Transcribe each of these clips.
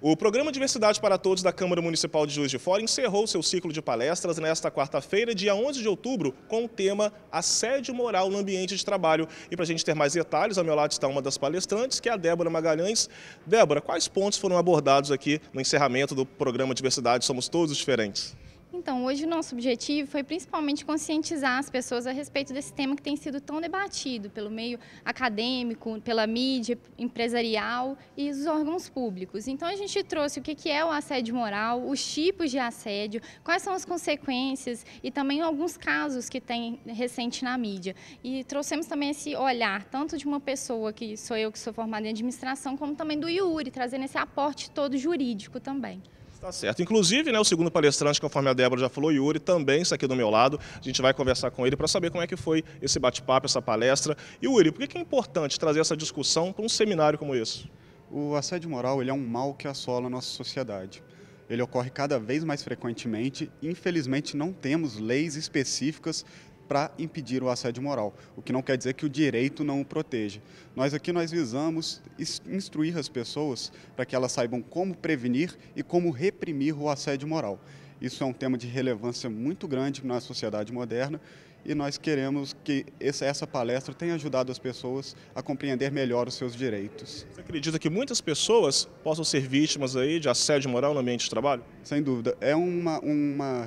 O programa Diversidade para Todos da Câmara Municipal de Juiz de Fora encerrou seu ciclo de palestras nesta quarta-feira, dia 11 de outubro, com o tema Assédio Moral no Ambiente de Trabalho. E para a gente ter mais detalhes, ao meu lado está uma das palestrantes, que é a Débora Magalhães. Débora, quais pontos foram abordados aqui no encerramento do programa Diversidade Somos Todos Diferentes? Então, hoje o nosso objetivo foi principalmente conscientizar as pessoas a respeito desse tema que tem sido tão debatido pelo meio acadêmico, pela mídia empresarial e os órgãos públicos. Então, a gente trouxe o que é o assédio moral, os tipos de assédio, quais são as consequências e também alguns casos que tem recente na mídia. E trouxemos também esse olhar, tanto de uma pessoa que sou eu, que sou formada em administração, como também do Iuri, trazendo esse aporte todo jurídico também. Está certo. Inclusive, né, o segundo palestrante, conforme a Débora já falou, Yuri, também está aqui do meu lado. A gente vai conversar com ele para saber como é que foi esse bate-papo, essa palestra. E, Yuri, por que é importante trazer essa discussão para um seminário como esse? O assédio moral ele é um mal que assola a nossa sociedade. Ele ocorre cada vez mais frequentemente. Infelizmente, não temos leis específicas para impedir o assédio moral, o que não quer dizer que o direito não o proteja. Nós aqui nós visamos instruir as pessoas para que elas saibam como prevenir e como reprimir o assédio moral. Isso é um tema de relevância muito grande na sociedade moderna e nós queremos que essa palestra tenha ajudado as pessoas a compreender melhor os seus direitos. Você acredita que muitas pessoas possam ser vítimas aí de assédio moral no ambiente de trabalho? Sem dúvida. É uma, uma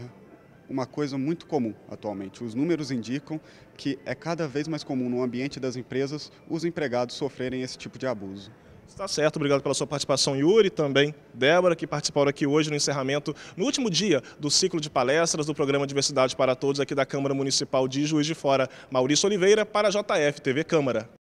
uma coisa muito comum atualmente. Os números indicam que é cada vez mais comum no ambiente das empresas os empregados sofrerem esse tipo de abuso. Está certo, obrigado pela sua participação, Yuri, também Débora, que participaram aqui hoje no encerramento, no último dia do ciclo de palestras do programa Diversidade para Todos aqui da Câmara Municipal de Juiz de Fora. Maurício Oliveira para a JF TV Câmara.